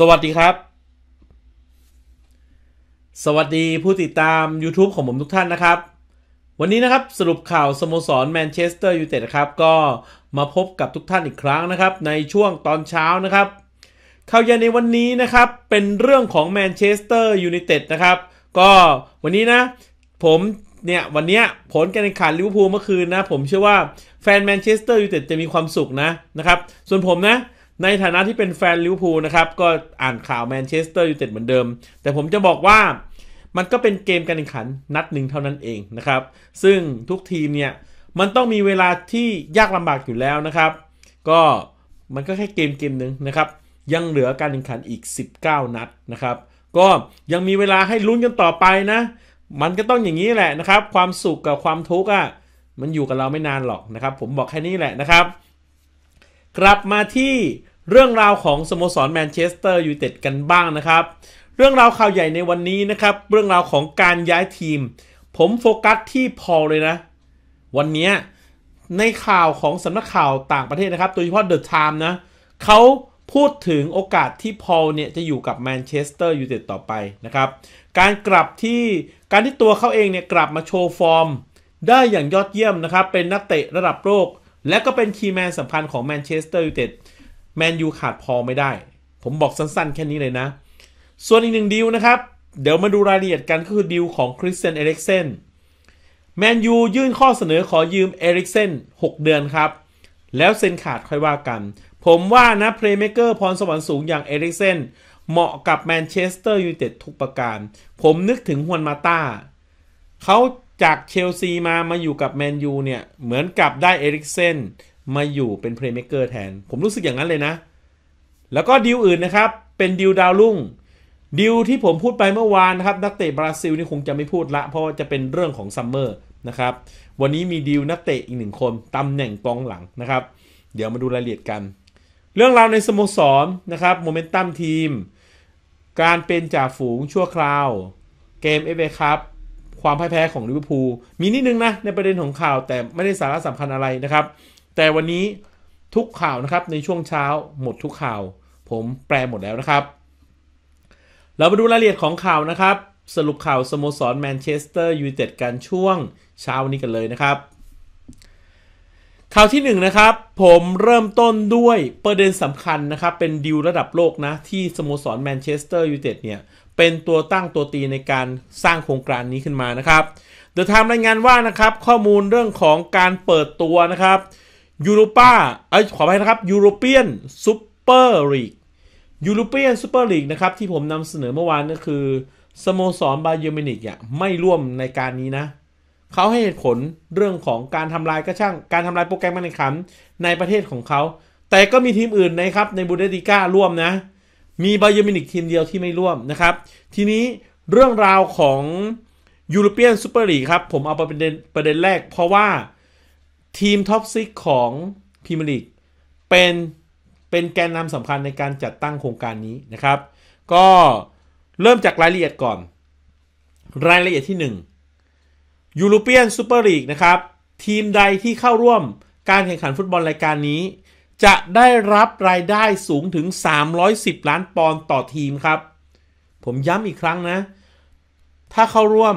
สวัสดีครับ สวัสดีผู้ติดตาม YouTube ของผมทุกท่านนะครับ วันนี้นะครับสรุปข่าวสโมสรแมนเชสเตอร์ยูไนเต็ดครับ ก็มาพบกับทุกท่านอีกครั้งนะครับ ในช่วงตอนเช้านะครับข่าวใหญ่ในวันนี้นะครับเป็นเรื่องของแมนเชสเตอร์ยูไนเต็ดนะครับ ก็วันนี้นะ ผมเนี่ยวันนี้ผลการแข่งขันลิเวอร์พูลเมื่อคืนนะ ผมเชื่อว่าแฟนแมนเชสเตอร์ยูไนเต็ดจะมีความสุขนะ นะครับ ส่วนผมนะในฐานะที่เป็นแฟนลิเวอร์พูลนะครับก็อ่านข่าวแมนเชสเตอร์ยูไนเต็ดเหมือนเดิมแต่ผมจะบอกว่ามันก็เป็นเกมการแข่งขัน นัดหนึ่งเท่านั้นเองนะครับซึ่งทุกทีมเนี่ยมันต้องมีเวลาที่ยากลำบากอยู่แล้วนะครับ ก็มันก็แค่เกมเกมหนึ่งนะครับ ยังเหลือการแข่งขันอีก 19 นัดนะครับ ก็ยังมีเวลาให้ลุ้นกันต่อไปนะ มันก็ต้องอย่างนี้แหละนะครับ ความสุขกับความทุกข์อ่ะมันอยู่กับเราไม่นานหรอกนะครับ ผมบอกแค่นี้แหละนะครับกลับมาที่เรื่องราวของสโมสรแมนเชสเตอร์ยูไนเต็ดกันบ้างนะครับ เรื่องราวข่าวใหญ่ในวันนี้นะครับเรื่องราวของการย้ายทีม ผมโฟกัสที่พอเลยนะ วันนี้ในข่าวของสำนักข่าวต่างประเทศนะครับโดยเฉพาะเดอะไทม์นะเขาพูดถึงโอกาสที่พอลเนี่ยจะอยู่กับแมนเชสเตอร์ยูไนเต็ดต่อไปนะครับ การกลับที่การที่ตัวเขาเองเนี่ยกลับมาโชว์ฟอร์มได้อย่างยอดเยี่ยมนะครับ เป็นนักเตะระดับโลกและก็เป็นคีย์แมนสำคัญของแมนเชสเตอร์ยูไนเต็ดแมนยูขาดพอไม่ได้ ผมบอกสั้นๆแค่นี้เลยนะ ส่วนอีกหนึ่งดีลนะครับ เดี๋ยวมาดูรายละเอียดกันก็คือดีลของคริสเตียนเอริกเซนแมนยูยื่นข้อเสนอขอยืมเอริกเซน6เดือนครับ แล้วเซ็นขาดค่อยว่ากัน ผมว่านะเพลย์เมเกอร์พรสวรรค์สูงอย่างเอริกเซนเหมาะกับแมนเชสเตอร์ยูไนเต็ดทุกประการ ผมนึกถึงฮวนมาตาเขาจากเชลซีมามาอยู่กับแมนยูเนี่ยเหมือนกับได้เอริกเซนมาอยู่เป็นเพลย์เมคเกอร์แทน ผมรู้สึกอย่างนั้นเลยนะ แล้วก็ดีลอื่นนะครับ เป็นดีลดาวรุ่งดีลที่ผมพูดไปเมื่อวานนะครับ นักเตะบราซิลนี่คงจะไม่พูดละเพราะว่าจะเป็นเรื่องของซัมเมอร์นะครับวันนี้มีดีลนักเตะอีกหนึ่งคน ตำแหน่งกองหลังนะครับ เดี๋ยวมาดูรายละเอียดกัน เรื่องราวในสโมสรนะครับโมเมนตัมทีมการเป็นจ่าฝูงชั่วคราวเกมเอฟเอคัพความพ่ายแพ้ของลิเวอร์พูลมีนิดนึงนะ ในประเด็นของข่าวแต่ไม่ได้สาระสำคัญอะไรนะครับ แต่วันนี้ทุกข่าวนะครับ ในช่วงเช้าหมดทุกข่าว ผมแปลหมดแล้วนะครับ เรามาดูรายละเอียดของข่าวนะครับ สรุปข่าวสโมสรแมนเชสเตอร์ยูไนเต็ดกันช่วงเช้านี้กันเลยนะครับ ข่าวที่1นนะครับ ผมเริ่มต้นด้วยประเด็นสำคัญนะครับ เป็นดิวระดับโลกนะที่สโมสรแมนเชสเตอร์ยูไนเต็ดเนี่ยเป็นตัวตั้งตัวตีในการสร้างโครงการนี้ขึ้นมานะครับเดอะไทม์รายงานว่านะครับ ข้อมูลเรื่องของการเปิดตัวนะครับยูโรป้าเอ้ยขอไปนะครับยูโรเปียนซูเปอร์ลีกยูโรเปียนซูเปอร์ลีกนะครับ ที่ผมนำเสนอเมื่อวานก็คือสโมสรบาเยอร์มินิกอ่ะไม่ร่วมในการนี้นะ เขาให้เหตุผลเรื่องของการทำลายก็ช่างการทำลายโปรแกรมกาแข่งขันในประเทศของเขา แต่ก็มีทีมอื่นนะครับในบูเดติก้าร่วมนะมีไบเยมินิกทีมเดียวที่ไม่ร่วมนะครับ ทีนี้เรื่องราวของยูโรเปียนซูเปอร์ลีกครับ ผมเอาประเด็นประเด็นแรกเพราะว่าทีมท็อปซิกของพรีเมียร์ลีกเป็นเป็นแกนนำสำคัญในการจัดตั้งโครงการนี้นะครับ ก็เริ่มจากรายละเอียดก่อน รายละเอียดที่1ยูโรเปียนซูเปอร์ลีกนะครับ ทีมใดที่เข้าร่วมการแข่งขันฟุตบอลรายการนี้จะได้รับรายได้สูงถึง 310 ล้านปอนด์ต่อทีมครับ ผมย้ำอีกครั้งนะ ถ้าเข้าร่วม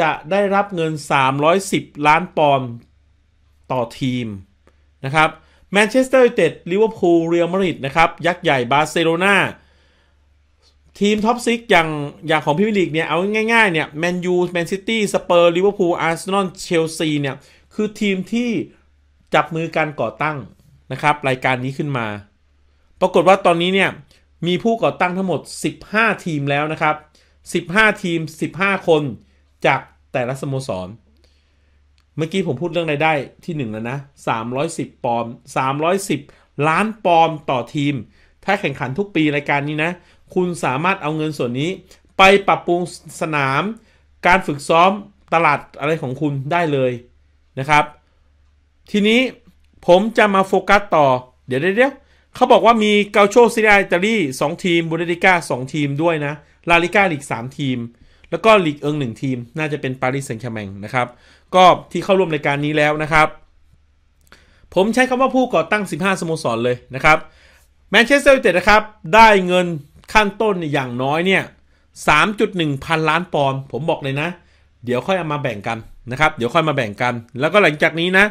จะได้รับเงิน 310 ล้านปอนด์ต่อทีมนะครับแมนเชสเตอร์ยูไนเต็ดลิเวอร์พูลเรอัลมาดริดนะครับ ยักษ์ใหญ่บาร์เซโลนาทีมท็อปซิกอย่างอย่างของพิมลีกเนี่ยเอาง่ายๆเนี่ยแมนยูแมนซิตี้สเปอร์ลิเวอร์พูลอาร์เซนอลเชลซีเนี่ยคือทีมที่จับมือกันก่อตั้งนะครับรายการนี้ขึ้นมา ปรากฏว่าตอนนี้เนี่ยมีผู้ก่อตั้งทั้งหมด 15 ทีมแล้วนะครับ 15 ทีม 15 คนจากแต่ละสโมสร เมื่อกี้ผมพูดเรื่องรายได้ที่1แล้วนะ 310 ปอม 310 ล้านปอมต่อทีม ถ้าแข่งขันทุกปีรายการนี้นะ คุณสามารถเอาเงินส่วนนี้ ไปปรับปรุงสนาม การฝึกซ้อมตลาดอะไรของคุณได้เลยนะครับ ทีนี้ผมจะมาโฟกัสต่อ เดี๋ยวเดี๋ยวเขาบอกว่ามีเกาโชซิอาอิตาลีสองทีมบูเดลิก้าสองทีมด้วยนะลาลิก้าลีกสามทีม แล้วก็ลีกเอิงหนึ่งทีม น่าจะเป็นปารีสแซงต์แช์แมงนะครับ ก็ที่เข้าร่วมรายการนี้แล้วนะครับ ผมใช้คำว่าผู้ก่อตั้ง 15 สโมสรเลยนะครับแมนเชสเตอร์ยูไนเต็ดนะครับ ได้เงินขั้นต้นอย่างน้อยเนี่ย3.1พันล้านปอนด์ผมบอกเลยนะ เดี๋ยวค่อยเอามาแบ่งกันนะครับเดี๋ยวค่อยมาแบ่งกันแล้วก็หลังจากนี้นะ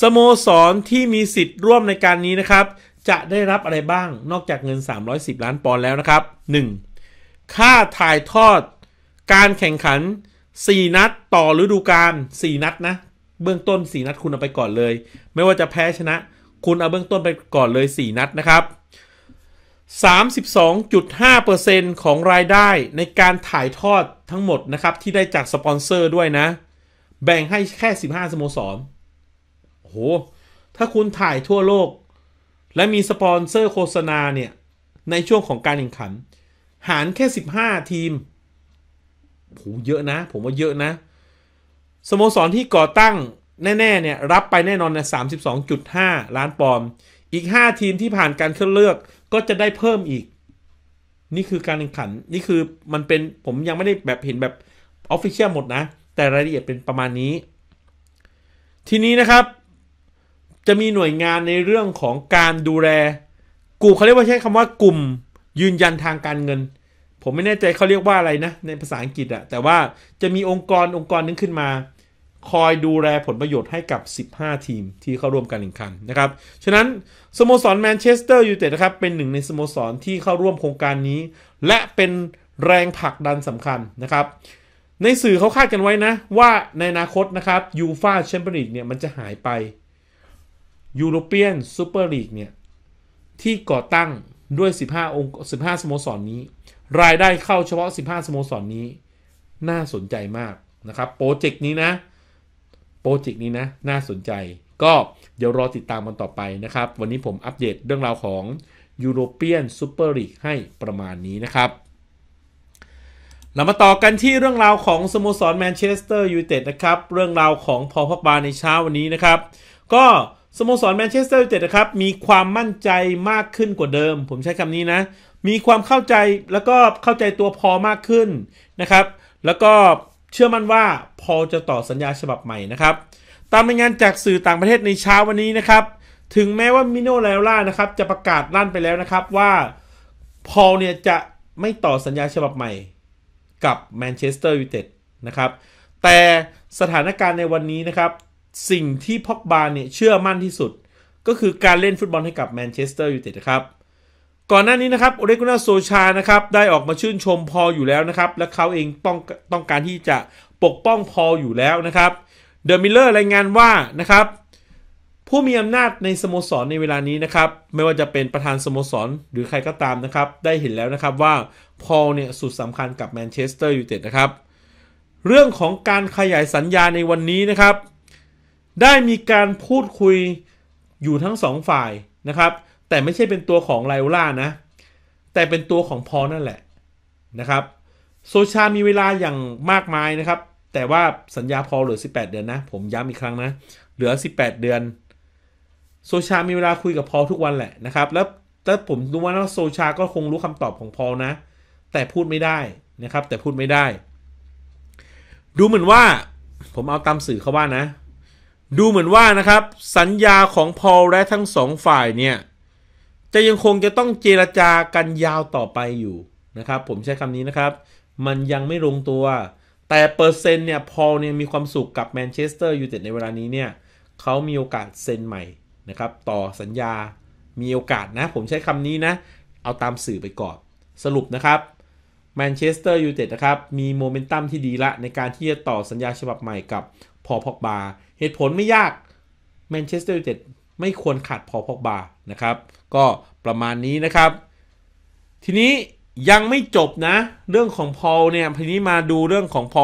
สโมสรที่มีสิทธิ์ร่วมในการนี้นะครับ จะได้รับอะไรบ้างนอกจากเงิน 310 ล้านปอนด์แล้วนะครับ 1. ค่าถ่ายทอด การแข่งขัน 4 นัดต่อฤดูกาล4นัดนะ เบื้องต้น 4 นัดคุณเอาไปก่อนเลย ไม่ว่าจะแพ้ชนะ คุณเอาเบื้องต้นไปก่อนเลย 4 นัดนะครับ 32.5%ของรายได้ในการถ่ายทอดทั้งหมดนะครับที่ได้จากสปอนเซอร์ด้วยนะแบ่งให้แค่ 15 สโมสร โอ้โห ถ้าคุณถ่ายทั่วโลก และมีสปอนเซอร์โฆษณาเนี่ย ในช่วงของการแข่งขัน หารแค่ 15 ทีม โห เยอะนะ ผมว่าเยอะนะ สโมสร ที่ก่อตั้ง แน่ ๆ เนี่ย รับไปแน่นอนน32.5 ล้านปอนด์ อีก 5 ทีมที่ผ่านการคัดเลือกก็จะได้เพิ่มอีก นี่คือการแข่งขัน นี่คือมันเป็นผมยังไม่ได้แบบเห็นแบบออฟฟิเชียลหมดนะแต่รายละเอียดเป็นประมาณนี้ ทีนี้นะครับ จะมีหน่วยงานในเรื่องของการดูแล กูเขาเรียกว่าใช้คำว่า กลุ่มยืนยันทางการเงิน ผมไม่แน่ใจเขาเรียกว่าอะไรนะ ในภาษาอังกฤษอะแต่ว่าจะมีองค์กรองค์กรนึงขึ้นมา คอยดูแลผลประโยชน์ให้กับ 15 ทีมที่เข้าร่วมการแข่งขันนะครับ ฉะนั้น สโมสรแมนเชสเตอร์ยูไนเต็ดนะครับเป็นหนึ่ง ในสโมสรที่เข้าร่วมโครงการนี้ และเป็นแรงผลักดันสำคัญนะครับในสื่อเขาคาดกันไว้นะ ว่าในอนาคตนะครับยูฟาแชมเปี้ยนลีกเนี่ยมันจะหายไปยูโรเปียนซูเปอร์ลีกเนี่ย ที่ก่อตั้งด้วย 15 องค์ 15สโมสรนนี้ รายได้เข้าเฉพาะ 15สโมสรนนี้ น่าสนใจมากนะครับโปรเจกต์นี้นะโปรเจกต์นี้นะ น่าสนใจ ก็เดี๋ยวรอติดตามกันต่อไปนะครับ วันนี้ผมอัปเดตเรื่องราวของยูโรเปียนซูเปอร์ลีกให้ประมาณนี้นะครับเรามาต่อกันที่เรื่องราวของสโมสรแมนเชสเตอร์ยูไนเต็ดนะครับ เรื่องราวของพอพักบาในเช้าวันนี้นะครับ ก็สโมสรแมนเชสเตอร์ยูไนเต็ดนะครับ มีความมั่นใจมากขึ้นกว่าเดิม ผมใช้คำนี้นะ มีความเข้าใจแล้วก็เข้าใจตัวพอมากขึ้นนะครับ แล้วก็เชื่อมั่นว่าพอจะต่อสัญญาฉบับใหม่นะครับ ตามรายงานจากสื่อต่างประเทศในเช้าวันนี้นะครับ ถึงแม้ว่ามิโนแลล่านะครับ จะประกาศลั่นไปแล้วนะครับว่าพอเนี่ยจะไม่ต่อสัญญาฉบับใหม่กับแมนเชสเตอร์ยูไนเต็ดนะครับแต่สถานการณ์ในวันนี้นะครับสิ่งที่พ็อกบาเนี่ยเชื่อมั่นที่สุด ก็คือการเล่นฟุตบอลให้กับแมนเชสเตอร์ยูไนเต็ดครับก่อนหน้านี้นะครับโอเลกุนาโซชานะครับได้ออกมาชื่นชมพออยู่แล้วนะครับและเขาเองต้องต้องการที่จะปกป้องพออยู่แล้วนะครับเดอะมิลเลอร์รายงานว่านะครับผู้มีอำนาจในสโมสรในเวลานี้นะครับไม่ว่าจะเป็นประธานสโมสรหรือใครก็ตามนะครับได้เห็นแล้วนะครับว่าพอลเนี่ยสุดสำคัญกับแมนเชสเตอร์ยูไนเต็ดนะครับเรื่องของการขยายสัญญาในวันนี้นะครับ ได้มีการพูดคุยอยู่ทั้งสองฝ่ายนะครับแต่ไม่ใช่เป็นตัวของไลโอล่านะแต่เป็นตัวของพอนั่นแหละนะครับ โซชามีเวลาอย่างมากมายนะครับ แต่ว่าสัญญาพอเหลือ 18 เดือนนะ ผมย้ำอีกครั้งนะ เหลือ18 เดือน โซชา มีเวลาคุยกับพอทุกวันแหละนะครับ แล้วแต่ผมรู้ว่าโซชาก็คงรู้คำตอบของพอนะแต่พูดไม่ได้นะครับ แต่พูดไม่ได้ ดูเหมือนว่า ผมเอาตามสื่อเขาว่านะ ดูเหมือนว่านะครับสัญญาของพอลและทั้งสองฝ่ายเนี่ยจะยังคงจะต้องเจรจากันยาวต่อไปอยู่นะครับผมใช้คำนี้นะครับ มันยังไม่ลงตัว แต่เปอร์เซ็นต์เนี่ยพอลเนี่ย มีความสุขกับแมนเชสเตอร์ยูไนเต็ดในเวลานี้เนี่ยเขามีโอกาสเซ็นใหม่นะครับ ต่อสัญญามีโอกาสนะ ผมใช้คำนี้นะ เอาตามสื่อไปก่อนสรุปนะครับแมนเชสเตอร์ยูไนเต็ดนะครับ มีโมเมนตัมที่ดีละ ในการที่จะต่อสัญญาฉบับใหม่กับพอพอกบาเหตุผลไม่ยากแมนเชสเตอร์ยูไนเต็ดไม่ควรขาดพอพอกบานะครับ ก็ประมาณนี้นะครับ ทีนี้ยังไม่จบนะเรื่องของพอเนี่ย ทีนี้มาดูเรื่องของพอ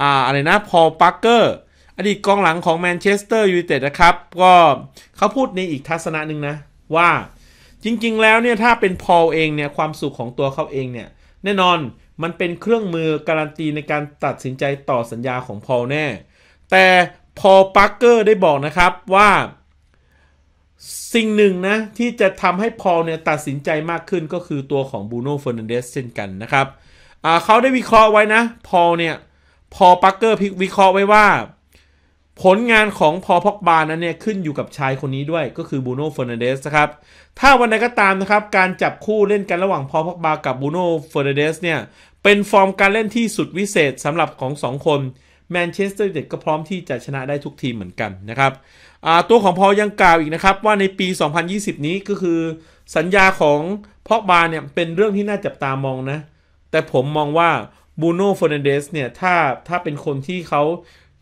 อ่าอะไรนะพอปักเกอร์ อดีตกองหลังของแมนเชสเตอร์ยูไนเต็ดนะครับ ก็เขาพูดในอีกทัศนะหนึ่งนะ ว่าจริงๆแล้วเนี่ยถ้าเป็นพอเองเนี่ยความสุขของตัวเขาเองเนี่ยแน่นอนมันเป็นเครื่องมือการันตีในการตัดสินใจต่อสัญญาของพอลแน่ แต่พอปาร์เกอร์ได้บอกนะครับว่า สิ่งหนึ่งนะที่จะทำให้พอลเนี่ยตัดสินใจมากขึ้นก็คือตัวของบูโน่เฟอร์นันเดสเช่นกันนะครับเขาได้วิเคราะห์ไว้นะ พอลเนี่ยพอปาร์เกอร์วิเคราะห์ไว้ว่าผลงานของพอพอกบานั้นเนี่ยขึ้นอยู่กับชายคนนี้ด้วยก็คือบูโน่เฟอร์นันเดสครับถ้าวันใดก็ตามนะครับการจับคู่เล่นกันระหว่างพอพอกบากับบูโน่เฟอร์นันเดสเนี่ยเป็นฟอร์มการเล่นที่สุดวิเศษสำหรับของ 2 คนแมนเชสเตอร์ยูไนเต็ดก็พร้อมที่จะชนะได้ทุกทีมเหมือนกันนะครับ ตัวของพอยังกล่าวอีกนะครับ ว่าในปี 2020 นี้ก็คือสัญญาของพอกบาเนี่ยเป็นเรื่องที่น่าจับตามองนะแต่ผมมองว่าบูโน่เฟอร์นันเดสเนี่ยถ้าถ้าเป็นคนที่เขา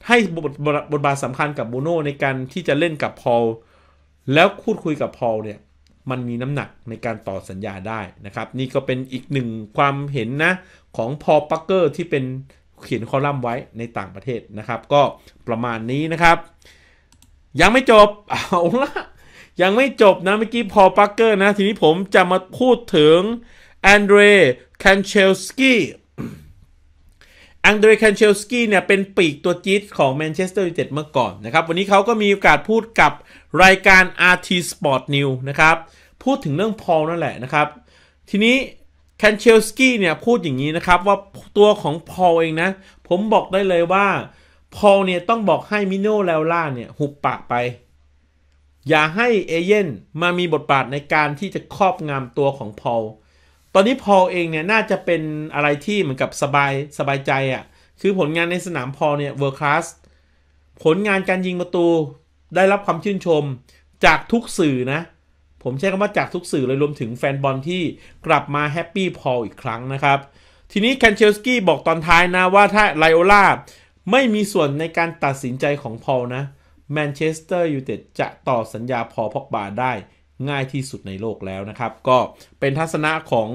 ให้บทบบบาทสำคัญกับบูโน่ในการที่จะเล่นกับพอลแล้วพูดคุยกับพอลเนี่ยมันมีน้ำหนักในการต่อสัญญาได้นะครับ นี่ก็เป็นอีกหนึ่งความเห็นนะ ของพอลปักเกอร์ที่เป็นเขียนคอลัมน์ไว้ในต่างประเทศนะครับ ก็ประมาณนี้นะครับ ยังไม่จบ เอาละยังไม่จบนะเมื่อกี้พอลปักเกอร์นะ ทีนี้ผมจะมาพูดถึงแอนเดรแคนเชลสกี้อังเดรคันเชลสกี้ เนี่ย เป็นปีกตัวจี๊ดของแมนเชสเตอร์ยูไนเต็ดเมื่อก่อนนะครับ วันนี้เขาก็มีโอกาสพูดกับรายการ RT Sport News นะครับ พูดถึงเรื่องพอลนั่นแหละนะครับ ทีนี้คันเชลสกี้เนี่ย พูดอย่างนี้นะครับ ว่าตัวของพอลเองนะ ผมบอกได้เลยว่าพอลเนี่ย ต้องบอกให้มิโนแล้วล่าเนี่ย หุบปากไป อย่าให้เอเย่นมามีบทบาทในการที่จะครอบงำตัวของพอลตอนนี้พอเองเนี่ย น่าจะเป็นอะไรที่เหมือนกับสบายสบายใจอะ่ะคือผลงานในสนามพอเนี่ยเวิร์คลาสผลงานการยิงประตูได้รับความชื่นชมจากทุกสื่อนะ ผมใช้คำว่าจากทุกสื่อเลยรวมถึงแฟนบอลที่กลับมาแฮปปี้พออีกครั้งนะครับ ทีนี้แคนเชลสกี้บอกตอนท้ายนะว่าถ้าไลโอลาไม่มีส่วนในการตัดสินใจของพอนะแมนเชสเตอร์ยูไนเต็ดจะต่อสัญญาพอพอกบาได้ง่ายที่สุดในโลกแล้วนะครับ ก็เป็นทัศนะของ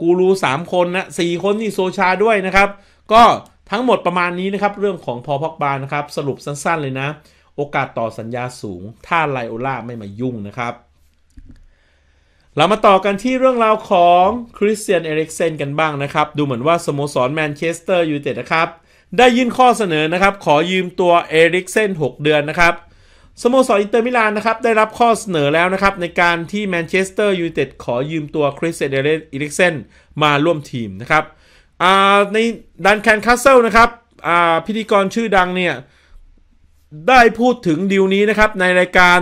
กูรู3 คนนะสคนนี่โซชาด้วยนะครับ ก็ทั้งหมดประมาณนี้นะครับเรื่องของพอพอกบานนะครับ สรุปสั้นๆ เลยนะโอกาสต่อสัญญาสูงถ้าไลโอล่าไม่มายุ่งนะครับ เรามาต่อกันที่เรื่องราวของคริสเตียนเอริกเซนกันบ้างนะครับ ดูเหมือนว่าสโมสรแมนเชสเตอร์ยูไนเต็ดนะครับ ได้ยื่นข้อเสนอนะครับ ขอยืมตัวเอริกเซน6เดือนนะครับสโมสรอินเตอร์มิลานนะครับได้รับข้อเสนอแล้วนะครับ ในการที่แมนเชสเตอร์ยูไนเต็ดขอยืมตัวคริสเตียรเอิริกเซนมาร่วมทีมนะครับ ในดันแคนคาสเซิลนะครับพิธีกรชื่อดังเนี่ยได้พูดถึงดีลนี้นะครับในรายการ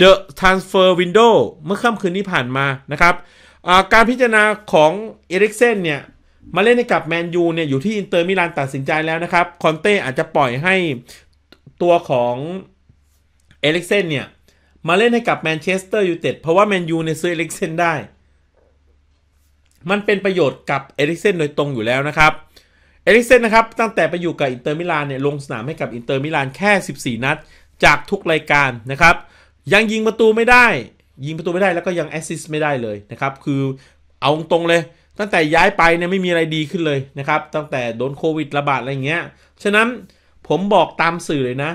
The Transfer Window เมื่อค่ำคืนที่ผ่านมานะครับการพิจารณาของเอริกเซนเนี่ยมาเล่นให้กับแมนยูเนี่ยอยู่ที่อินเตอร์มิลานตัดสินใจแล้วนะครับคอนเต้อาจจะปล่อยให้ตัวของเอลิกเซนเนี่ยมาเล่นให้กับแมนเชสเตอร์ยูไนเต็ด เพราะว่าแมนยูเนี่ยซื้อเอลิกเซนได้ มันเป็นประโยชน์กับเอลิกเซน โดยตรงอยู่แล้วนะครับ เอลิกเซนนะครับตั้งแต่ไปอยู่กับอินเตอร์มิลานเนี่ย ลงสนามให้กับอินเตอร์มิลานแค่ 14 นัด จากทุกรายการนะครับ ยังยิงประตูไม่ได้ ยิงประตูไม่ได้แล้วก็ยังแอสซิสต์ไม่ได้เลยนะครับ คือเอาตรงเลย ตั้งแต่ย้ายไปเนี่ยไม่มีอะไรดีขึ้นเลยนะครับ ตั้งแต่โดนโควิดระบาดอะไรเงี้ยฉะนั้นผมบอกตามสื่อเลยนะ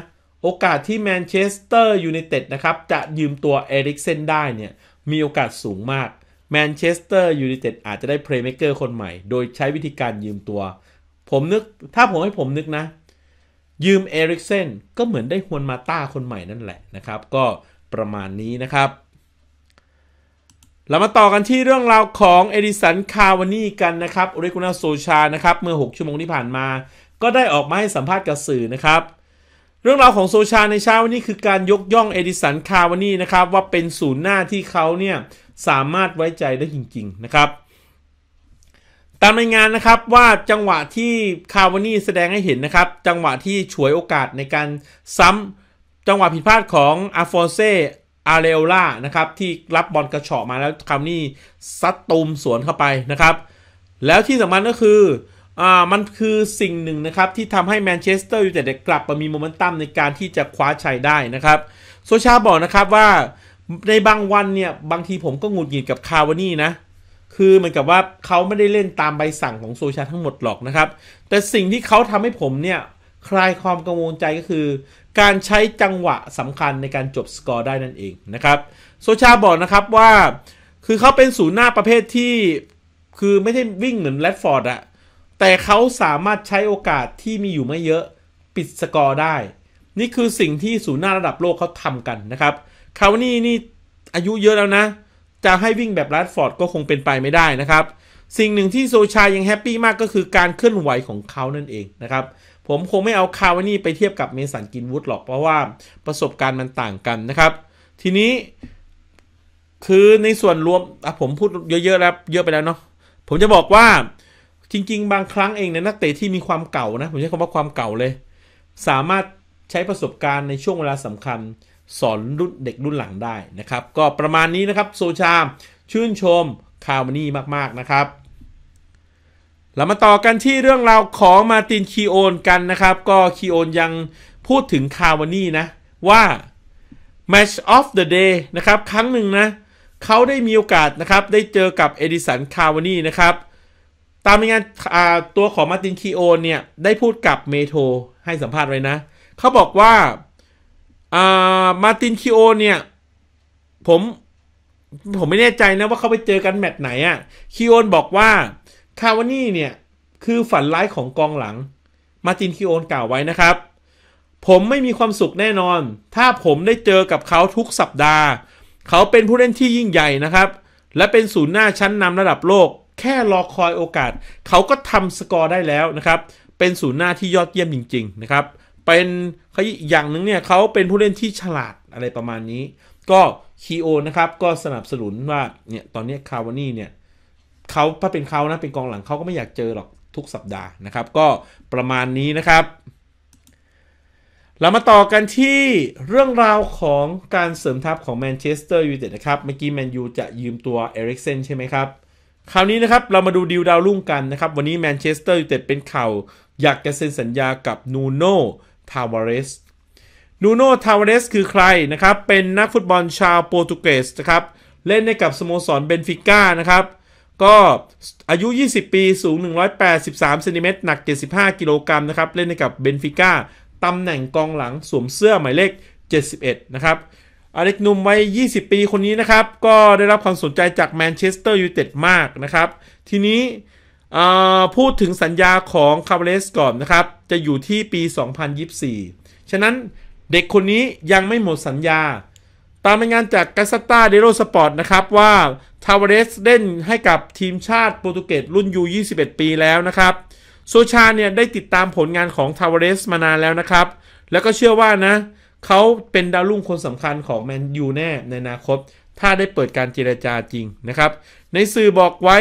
โอกาสที่แมนเชสเตอร์ยูไนเต็ดนะครับ จะยืมตัวเอริกเซนได้เนี่ย มีโอกาสสูงมากแมนเชสเตอร์ยูไนเต็ดอาจจะได้เพลย์เมคเกอร์คนใหม่ โดยใช้วิธีการยืมตัวผมนึก ถ้าผมให้ผมนึกนะ ยืมเอริกเซนก็เหมือนได้ฮวนมาต้าคนใหม่นั่นแหละนะครับ ก็ประมาณนี้นะครับเรามาต่อกันที่เรื่องราวของเอดิสันคาวานี่กันนะครับโอริกุนาโซชานะครับ เมื่อ 6 ชั่วโมงที่ผ่านมา ก็ได้ออกมาให้สัมภาษณ์กับสื่อนะครับเรื่องราวของโซชาในเช้าวันนี้คือการยกย่องเอดิสันคาวานี่นะครับว่าเป็นศูนย์หน้าที่เขาเนี่ยสามารถไว้ใจได้จริงๆนะครับ ตามรายงานนะครับว่าจังหวะที่คาวานี่แสดงให้เห็นนะครับ จังหวะที่ฉวยโอกาสในการซ้ำจังหวะผิดพลาดของอาฟอนเซอาเรโอล่านะครับที่รับบอลกระเฉาะมาแล้วคาวานี่ซัดตูมสวนเข้าไปนะครับ แล้วที่สำคัญก็คืออ่ามันคือสิ่งหนึ่งนะครับที่ทำให้แมนเชสเตอร์ยูไนเต็ดกลับมามีโมเมนตัมในการที่จะคว้าชัยได้นะครับโซชาบอกนะครับว่าในบางวันเนี่ยบางทีผมก็หงุดหงิดกับคาวานี่นะคือเหมือนกับว่าเขาไม่ได้เล่นตามใบสั่งของโซชาทั้งหมดหรอกนะครับแต่สิ่งที่เขาทำให้ผมเนี่ยคลายความกังวลใจก็คือ การใช้จังหวะสำคัญในการจบสกอร์ได้นั่นเองนะครับโซชาบอกนะครับว่าคือเขาเป็นศูนย์หน้าประเภทที่คือไม่ได้วิ่งเหมือนแรดฟอร์ดอะแต่เขาสามารถใช้โอกาสที่มีอยู่ไม่เยอะปิดสกอร์ได้ นี่คือสิ่งที่ศูนย์หน้าระดับโลกเขาทำกันนะครับ คาวนี่นี่อายุเยอะแล้วนะ จะให้วิ่งแบบรัดฟอร์ดก็คงเป็นไปไม่ได้นะครับ สิ่งหนึ่งที่โซชายังแฮปปี้มากก็คือการเคลื่อนไหวของเขานั่นเองนะครับ ผมคงไม่เอาคาวนี่ไปเทียบกับเมสันกินวูดหรอกเพราะว่าประสบการณ์มันต่างกันนะครับ ทีนี้ คือในส่วนรวมอ่ะผมพูดเยอะๆแล้วเยอะไปแล้วเนาะ ผมจะบอกว่าจริงๆ บางครั้งเองเนี่ยนักเตะที่มีความเก่านะ ผมใช้คำว่าความเก่าเลย สามารถใช้ประสบการณ์ในช่วงเวลาสำคัญสอนรุ่นเด็กรุ่นหลังได้นะครับ ก็ประมาณนี้นะครับโซชามชื่นชมคารวมานี่มากๆนะครับเรามาต่อกันที่เรื่องราวของมาตินคีโอนกันนะครับ ก็คีโอนยังพูดถึงคาร์วานี่นะ ว่า Match of the Day นะครับ ครั้งหนึ่งนะเขาได้มีโอกาสนะครับได้เจอกับเอดิสันคาร์วานี่นะครับตามรายงานตัวของมาตินคีโอนเนี่ยได้พูดกับเมโทให้สัมภาษณ์ไว้นะเขาบอกว่ามาตินคีโอนเนี่ยผมผมไม่แน่ใจนะว่าเขาไปเจอกันแมตช์ไหนอะ่ะคีโอนบอกว่าคาวานี่เนี่ยคือฝันร้ายของกองหลังมาตินคีโอนกล่าวไว้นะครับ ผมไม่มีความสุขแน่นอน ถ้าผมได้เจอกับเขาทุกสัปดาห์ เขาเป็นผู้เล่นที่ยิ่งใหญ่นะครับ และเป็นศูนย์หน้าชั้นนำระดับโลกแค่รอคอยโอกาสเขาก็ทำสกอร์ได้แล้วนะครับ เป็นศูนย์หน้าที่ยอดเยี่ยมจริงๆนะครับเป็นเขาอย่างหนึ่งเนี่ยเขาเป็นผู้เล่นที่ฉลาดอะไรประมาณนี้ ก็คีโอนะครับก็สนับสนุนว่าเนี่ยตอนนี้คาวานี่เนี่ยเขาถ้าเป็นเขานะเป็นกองหลังเขาก็ไม่อยากเจอหรอกทุกสัปดาห์นะครับ ก็ประมาณนี้นะครับ เรามาต่อกันที่เรื่องราวของการเสริมทัพของแมนเชสเตอร์ยูไนเต็ดนะครับเมื่อกี้แมนยูจะยืมตัวเอริกเซนใช่ไหมครับคราวนี้นะครับเรามาดูดีลดาวรุ่งกันนะครับวันนี้แมนเชสเตอร์ยูไนเต็ดเป็นข่าวอยากจะเซ็นสัญญากับนูโน่ทาวาเรสนูโน่ทาวาเรสคือใครนะครับเป็นนักฟุตบอลชาวโปรตุเกสนะครับเล่นในกับสโมสรเบนฟิก้านะครับก็อายุ 20 ปีสูง 183เซนติเมตรหนัก 75 กิโลกรัมนะครับเล่นในกับเบนฟิก้าตำแหน่งกองหลังสวมเสื้อหมายเลข 71 นะครับอเล็กนุ่มวัย20 ปีคนนี้นะครับ ก็ได้รับความสนใจจากแมนเชสเตอร์ยูไนเต็ดมากนะครับ ทีนี้พูดถึงสัญญาของคาร์เลสก่อนนะครับ จะอยู่ที่ปี 2024 ฉะนั้นเด็กคนนี้ยังไม่หมดสัญญา ตามรายงานจากกาซาตาเดโรสปอร์ตนะครับ ว่าทาวเรสเล่นให้กับทีมชาติโปรตุเกสรุ่นยู21 ปีแล้วนะครับโซชาเนี่ยได้ติดตามผลงานของทาวเรสมานานแล้วนะครับ แล้วก็เชื่อว่านะเเขาเป็นดาวรุ่งคนสำคัญของแมนยูแน่ในอนาคตถ้าได้เปิดการเจรจาจริงนะครับ ในสื่อบอกไว้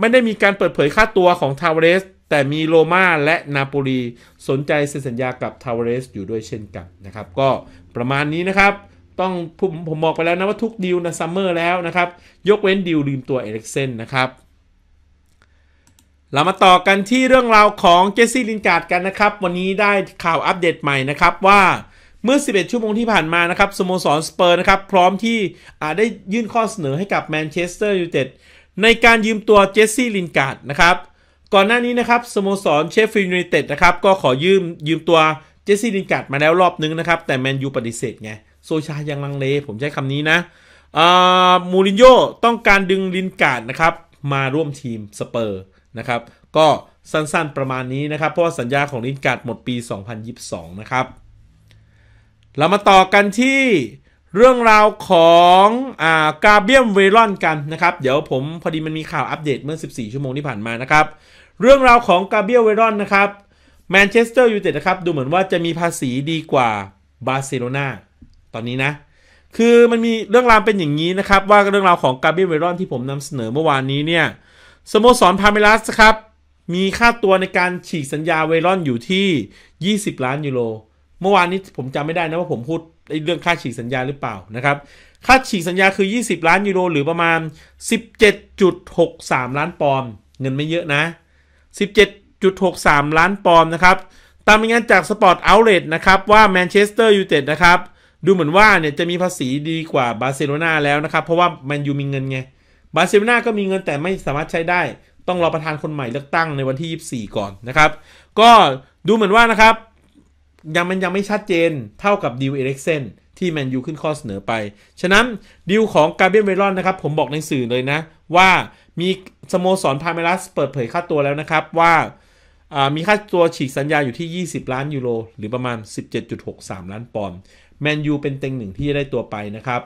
ไม่ได้มีการเปิดเผยค่าตัวของทาวเรส แต่มีโรม่าและนาโปลีสนใจเซ็นสัญญากับทาวเรส อยู่ด้วยเช่นกันนะครับ ก็ประมาณนี้นะครับ ต้องผมผมบอกไปแล้วนะว่าทุกดีลนะซัมเมอร์แล้วนะครับ ยกเว้นดีลลืมตัวเอเล็กเซนนะครับเรามาต่อกันที่เรื่องราวของเจสซี่ลินการ์ดกันนะครับ วันนี้ได้ข่าวอัปเดตใหม่นะครับว่าเมื่อ 11 ชั่วโมงที่ผ่านมานะครับสโมสรสเปอร์นะครับ พร้อมที่อาจได้ยื่นข้อเสนอให้กับแมนเชสเตอร์ยูไนเต็ดในการยืมตัวเจสซี่ลินการ์ดนะครับ ก่อนหน้านี้นะครับ สโมสรเชฟฟิลด์ยูไนเต็ดนะครับ ก็ขอยืมยืมตัวเจสซี่ลินการ์ดมาแล้วรอบนึงนะครับ แต่แมนยูปฏิเสธไงโซชายังลังเลผมใช้คำนี้นะมูรินโญ่ต้องการดึงลินการ์ดนะครับมาร่วมทีมสเปอร์นะครับก็สั้นๆประมาณนี้นะครับ เพราะว่าสัญญาของลินการ์ดหมดปี 2022 นะครับ เรามาต่อกันที่เรื่องราวของอ่ากาเบียมเวลอนกันนะครับเดี๋ยวผมพอดีมันมีข่าวอัปเดตเมื่อ 14 ชั่วโมงที่ผ่านมานะครับ เรื่องราวของกาเบียมเวลอนนะครับแมนเชสเตอร์ยูไนเต็ดนะครับดูเหมือนว่าจะมีภาษีดีกว่าบาร์เซโลนาตอนนี้นะคือมันมีเรื่องราวเป็นอย่างนี้นะครับว่าเรื่องราวของกาเบียมเวลอน ที่ผมนำเสนอเมื่อวานนี้เนี่ยสโมสรพาเมลัสครับ มีค่าตัวในการฉีกสัญญาเวรอนอยู่ที่ 20 ล้าน ยูโรเมื่อวานนี้ผมจำไม่ได้นะว่าผมพูด เรื่องค่าฉีกสัญญาหรือเปล่านะครับค่าฉีกสัญญาคือ 20 ล้านยูโรหรือประมาณ 17.63 ล้านปอนด์เงินไม่เยอะนะ 17.63 ล้านปอนด์นะครับ ตามรายงานจากสปอร์ตเอาเลทนะครับ ว่าแมนเชสเตอร์ยูไนเต็ดนะครับ ดูเหมือนว่าเนี่ยจะมีภาษีดีกว่าบาร์เซโลนาแล้วนะครับเพราะว่าแมนยูมีเงินไงบาร์เซโลนาก็มีเงินแต่ไม่สามารถใช้ได้ ต้องรอประธานคนใหม่เลือกตั้งในวันที่ 24 ก่อนนะครับ ก็ดูเหมือนว่านะครับ ยังมันยังไม่ชัดเจนเท่ากับดิวเอเล็กเซนที่แมนยูขึ้นข้อเสนอไป ฉะนั้นดิวของกาเบียนเวรอนนะครับ ผมบอกในสื่อเลยนะ ว่ามีสโมสรพาเมรัส เปิดเผยค่าตัวแล้วนะครับว่ามีค่าตัวฉีกสัญญาอยู่ที่ 20 ล้านยูโรหรือประมาณ 17.63 ล้านปอนด์ แมนยูเป็นเต็งหนึ่งที่ได้ตัวไปนะครับ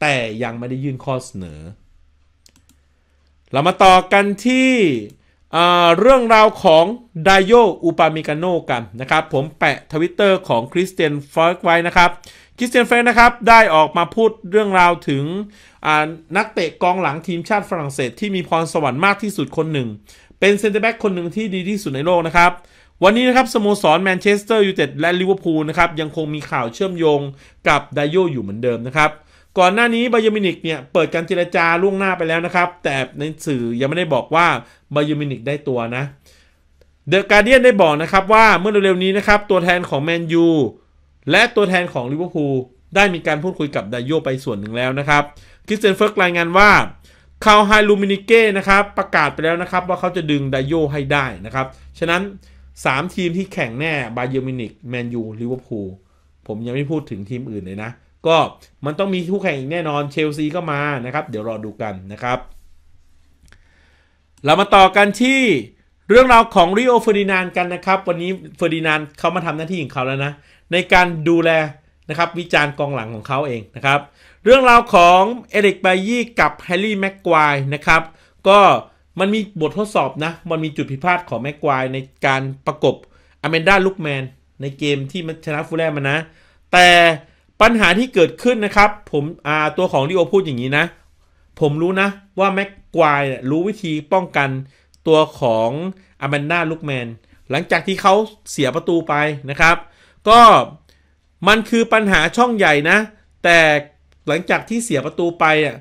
แต่ยังไม่ได้ยื่นข้อเสนอเรามาต่อกันที่เรื่องราวของไดโยอุปามิกาโนกันนะครับ ผมแปะทวิตเตอร์ของคริสเตียนฟฟร์กไว้นะครับคริสเตียนเฟรกนะครับได้ออกมาพูดเรื่องราวถึงนักเตะกองหลังทีมชาติฝรั่งเศสที่มีพรสวรรค์มากที่สุดคนหนึ่ง เป็นเซนเตอร์แบ็กคนหนึ่งที่ดีที่สุดในโลกนะครับ วันนี้นะครับสโมสรแมนเชสเตอร์ยูไนเต็ดและลิเวอร์พูลนะครับยังคงมีข่าวเชื่อมโยงกับไดโยอยู่เหมือนเดิมนะครับก่อนหน้านี้บายมินิกเนี่ย เปิดการเจรจาล่วงหน้าไปแล้วนะครับ แต่ในสื่อ ยังไม่ได้บอกว่าบายมินิกได้ตัวนะ เดอะการเดียนได้บอกนะครับว่าเมื่อเร็วๆนี้นะครับ ตัวแทนของแมนยูและตัวแทนของลิเวอร์พูลได้มีการพูดคุยกับดายโยไปส่วนหนึ่งแล้วนะครับคริสเตนเฟิร์กรายงานว่าคาไฮลูมินิเก้นะครับ ประกาศไปแล้วนะครับ ว่าเขาจะดึงดายโยให้ได้นะครับฉะนั้น3ทีมที่แข่งแน่บาเยอร์มินิกแมนยูลิเวอร์พูลผมยังไม่พูดถึงทีมอื่นเลยนะก็มันต้องมีคู่แข่งอีกแน่นอนเชลซีก็มานะครับ เดี๋ยวรอดูกันนะครับ เรามาต่อกันที่เรื่องราวของริโอเฟอร์ดินานกันนะครับ วันนี้เฟอร์ดินานเขามาทำหน้าที่ของเขาแล้วนะ ในการดูแลนะครับวิจารณ์กองหลังของเขาเองนะครับ เรื่องราวของเอริกไบยี่กับแฮร์รี่แม็กควายนะครับ ก็มันมีบททดสอบนะ มันมีจุดผิดพลาดของแม็กควายในการประกบอเมนดาลุกแมนในเกมที่ชนะฟูลแลมมานะ แต่ปัญหาที่เกิดขึ้นนะครับ ผมตัวของลิโอพูดอย่างนี้นะ ผมรู้นะว่าแม็กควายรู้วิธีป้องกันตัวของอแมนดาลูกแมนหลังจากที่เขาเสียประตูไปนะครับ ก็มันคือปัญหาช่องใหญ่นะ แต่หลังจากที่เสียประตูไปอ่ะ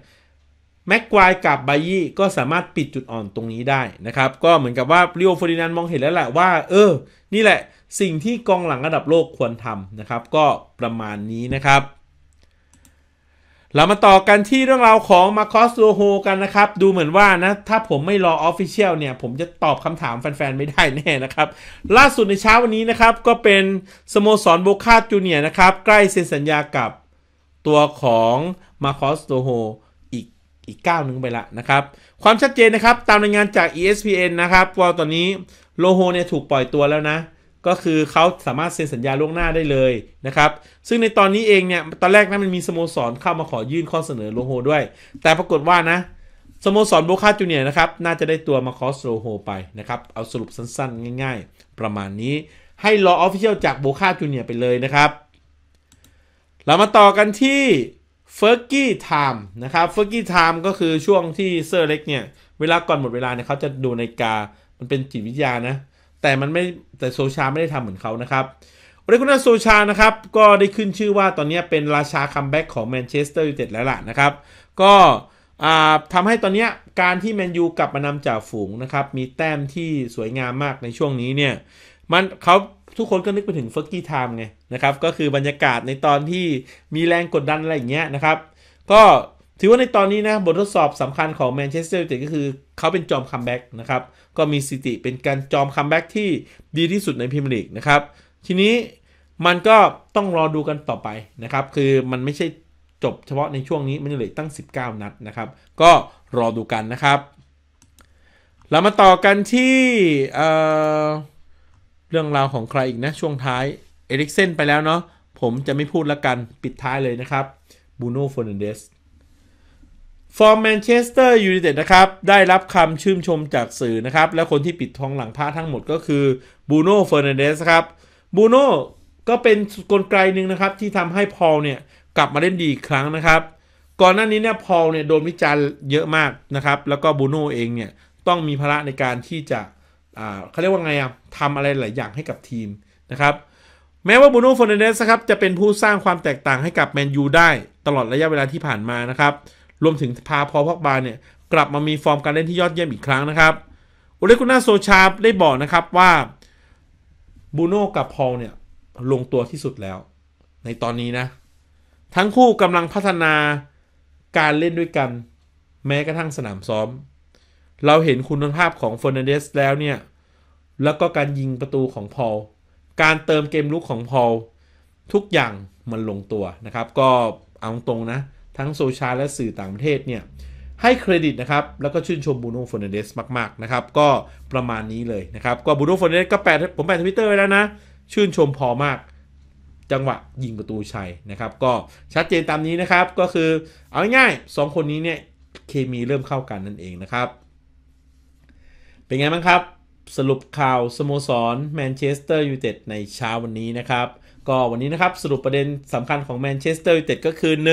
แม็กควายกับไบยี่ก็สามารถปิดจุดอ่อนตรงนี้ได้นะครับ ก็เหมือนกับว่าลิโอฟอร์ดินันมองเห็นแล้วแหละว่าเออ นี่แหละสิ่งที่กองหลังระดับโลกควรทำนะครับ ก็ประมาณนี้นะครับ เรามาต่อกันที่เรื่องราวของมาคอสโซโฮกันนะครับ ดูเหมือนว่านะ ถ้าผมไม่รอออฟฟิเชียลเนี่ย ผมจะตอบคำถามแฟนๆไม่ได้แน่นะครับ ล่าสุดในเช้าวันนี้นะครับ ก็เป็นสโมสรโบคาจูเนียนะครับ ใกล้เซ็นสัญญากับตัวของมาคอสโซโฮอีกก้าวนึงไปละนะครับ ความชัดเจนนะครับตามรายงานจาก ESPN นะครับว่าตอนนี้โลโฮเนี่ยถูกปล่อยตัวแล้วนะก็คือเขาสามารถเซ็นสัญญาล่วงหน้าได้เลยนะครับ ซึ่งในตอนนี้เองเนี่ย ตอนแรกนะมันมีสโมสรเข้ามาขอยื่นข้อเสนอโลโฮด้วย แต่ปรากฏว่านะ สโมสรโบคาจูเนียนะครับ น่าจะได้ตัวมาคอสโลโฮไปนะครับ เอาสรุปสั้นๆ ง่ายๆ ประมาณนี้ให้รอออฟฟิเชียลจากโบคาจูเนียไปเลยนะครับ เรามาต่อกันที่เฟอร์กี้ไทม์นะครับเฟอร์กี้ไทม์ก็คือช่วงที่เซอร์เล็กเนี่ยเวลาก่อนหมดเวลาเนี่ยเขาจะดูในกามันเป็นจิตวิทยานะเแต่มันไม่แต่โซชาไม่ได้ทำเหมือนเขานะครับ โอเลกุนาโซชานะครับก็ได้ขึ้นชื่อว่าตอนนี้เป็นราชาคัมแบ็กของแมนเชสเตอร์ยูไนเต็ดแล้วล่ะนะครับ ก็ทำให้ตอนนี้การที่แมนยูกลับมานำจ่าฝูงนะครับมีแต้มที่สวยงามมากในช่วงนี้เนี่ยมันเขาทุกคนก็นึกไปถึงเฟอร์กี้ไทม์ไงนะครับก็คือบรรยากาศในตอนที่มีแรงกดดันอะไรอย่างเงี้ยนะครับก็ถือว่าในตอนนี้นะบททดสอบสำคัญของแมนเชสเตอร์ยูไนเต็ดก็คือเขาเป็นจอมคัมแบ็กนะครับ ก็มีสิติเป็นการจอมคัมแบ็กที่ดีที่สุดในพรีเมียร์ลีกนะครับ ทีนี้มันก็ต้องรอดูกันต่อไปนะครับ คือมันไม่ใช่จบเฉพาะในช่วงนี้ มันเหลือตั้ง 19 นัดนะครับ ก็รอดูกันนะครับ เรามาต่อกันที่เเรื่องราวของใครอีกนะช่วงท้ายเอริกเซนไปแล้วเนาะผมจะไม่พูดละกันปิดท้ายเลยนะครับบูโน่ฟอนเดสฟอร์มแมนเชสเตอร์ยูไนเต็ดนะครับ ได้รับคำชื่นชมจากสื่อนะครับ และคนที่ปิดทองหลังพระทั้งหมดก็คือบูโน่เฟอร์นันเดสครับบูโน่ก็เป็นกลไกหนึ่งนะครับ ที่ทำให้พอลเนี่ยกลับมาเล่นดีอีกครั้งนะครับ ก่อนหน้านี้เนี่ยพอลเนี่ยโดนวิจารณ์เยอะมากนะครับ แล้วก็บูโน่เองเนี่ยต้องมีภาระในการที่จะเขาเรียกว่าไงอ่ะทำอะไรหลายอย่างให้กับทีมนะครับ แม้ว่าบูโน่เฟอรนเนเดสครับ จะเป็นผู้สร้างความแตกต่างให้กับแมนยูได้ตลอดระยะเวลาที่ผ่านมานะครับรวมถึงพาพอพอกบาเนี่ย กลับมามีฟอร์มการเล่นที่ยอดเยี่ยมอีกครั้งนะครับโอเลกุน่าโซชาร์ได้บอกนะครับว่าบูโน่กับพอลเนี่ย ลงตัวที่สุดแล้ว ในตอนนี้นะ ทั้งคู่กำลังพัฒนาการเล่นด้วยกันแม้กระทั่งสนามซ้อม เราเห็นคุณภาพของเฟอร์นันเดสแล้วเนี่ย แล้วก็การยิงประตูของพอลการเติมเกมลุกของพอลทุกอย่างมันลงตัวนะครับ ก็เอาตรงนะทั้งโซชาและสื่อต่างประเทศเนี่ยให้เครดิตนะครับ แล้วก็ชื่นชมบูโน่ฟอนเดสมากๆนะครับก็ประมาณนี้เลยนะครับก็บูโน่ฟอนเดสก็แปดผมแปดทวิตเตอร์ไว้แล้วนะ ชื่นชมพอมาก จังหวะ ยิงประตูชัยนะครับ ก็ชัดเจนตามนี้นะครับก็คือ เอาง่ายๆงคนนี้เนี่ยเคมีเริ่มเข้ากันนั่นเองนะครับ เป็นไงบ้างครับ สรุปข่าวสโมสรแมนเชสเตอร์ยูไนเต็ดในเช้าวันนี้นะครับก็วันนี้นะครับสรุปประเด็นสำคัญของแมนเชสเตอร์ยูไนเต็ดก็คือ1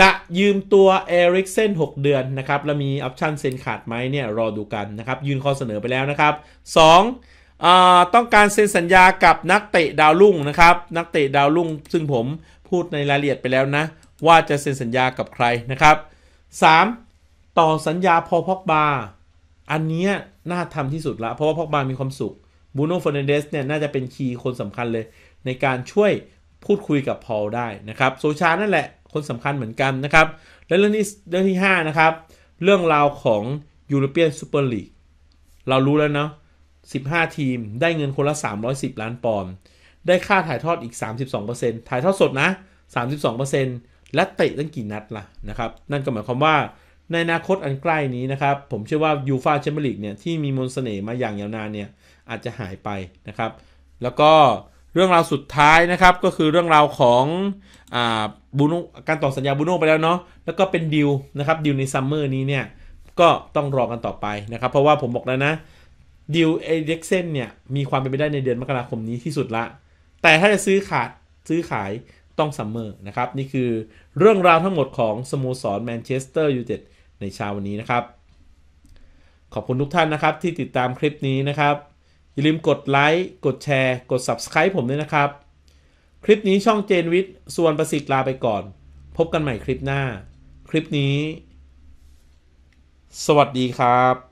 จะยืมตัวเอริกเซน6 เดือนนะครับแล้วมีออปชันเซ็นขาดไหมเนี่ยรอดูกันนะครับยืนข้อเสนอไปแล้วนะครับ2ต้องการเซ็นสัญญากับนักเตะดาวรุ่งนะครับนักเตะดาวรุ่งซึ่งผมพูดในรายละเอียดไปแล้วนะ ว่าจะเซ็นสัญญากับใครนะครับ 3. ต่อสัญญาพอพอกบา อันนี้น่าทำที่สุดละเพราะว่าพอกบา มีความสุขบูโนฟอนเดเดสเนี่ยน่าจะเป็นคีย์คนสำคัญเลย ในการช่วยพูดคุยกับพอลได้นะครับโซชานั่นแหละคนสำคัญเหมือนกันนะครับ และเรื่องที่เรื่องที่5นะครับ เรื่องราวของยูโรเปียนซูเปอร์ลีกเรารู้แล้วเนาะ15 ทีมได้เงินคนละ 310 ล้านปอนด์ได้ค่าถ่ายทอดอีก 32%ถ่ายทอดสดนะ 32%และเตะตั้งกี่นัดล่ะนะครับ นั่นก็หมายความว่าในอนาคตอันใกล้นี้นะครับ ผมเชื่อว่ายูฟาแชมเปี้ยนลีกเนี่ย ที่มีมนสเสน่ห์มาอย่างยาวนานเนี่ยอาจจะหายไปนะครับ แล้วก็รื่องราวสุดท้ายนะครับก็คือเรื่องราวของอบูโนการต่อสัญญาบูโนไปแล้วเนาะแล้วก็เป็นดิวนะครับดิวในซัมเมอร์นี้เนี่ยก็ต้องรอกันต่อไปนะครับ เพราะว่าผมบอกแล้วนะดิวเอเด็กเซนเนี่ยมีความเป็นไปได้ในเดือนมกราคมนี้ที่สุดละ แต่ถ้าจะซื้อขาดซื้อขายต้องซัมเมอร์นะครับนี่คือเรื่องราวทั้งหมดของสโมสรแมนเชสเตอร์ยูไนเต็ดในเช้าวันนี้นะครับ ขอบคุณทุกท่านนะครับที่ติดตามคลิปนี้นะครับอย่าลืมกดไลค์ กดแชร์ กด Subscribe ผมด้วยนะครับ คลิปนี้ช่องเจนวิทย์ส่วนประสิทธิ์ลาไปก่อน พบกันใหม่คลิปหน้า คลิปนี้ สวัสดีครับ